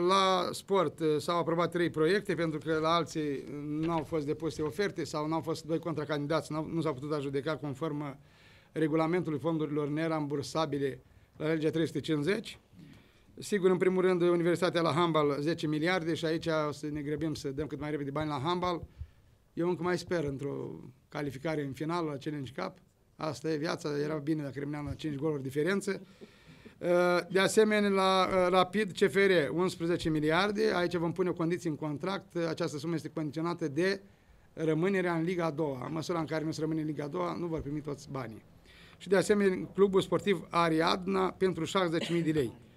La sport eh, s-au aprobat trei proiecte, pentru că la alții mm, nu au fost depuse oferte sau nu au fost doi contracandidați, nu s-au putut ajudeca conform eh, regulamentului fondurilor nerambursabile la legea 350. Sigur, în primul rând, Universitatea la Hambal 10 miliarde și aici o să ne grăbim să dăm cât mai repede bani la Hambal. Eu încă mai sper într-o calificare în final la Challenge Cup. Asta e viața, era bine dacă rămâneam la 5 goluri diferență. Eh, de asemenea, la eh, Rapid CFR 11 miliarde, aici vom pune condiții în contract, eh, această sumă este condiționată de rămânerea în Liga a doua. În măsura în care nu se rămâne în Liga a doua, nu vor primi toți banii. Și de asemenea, clubul sportiv Ariadna pentru 60.000 de lei.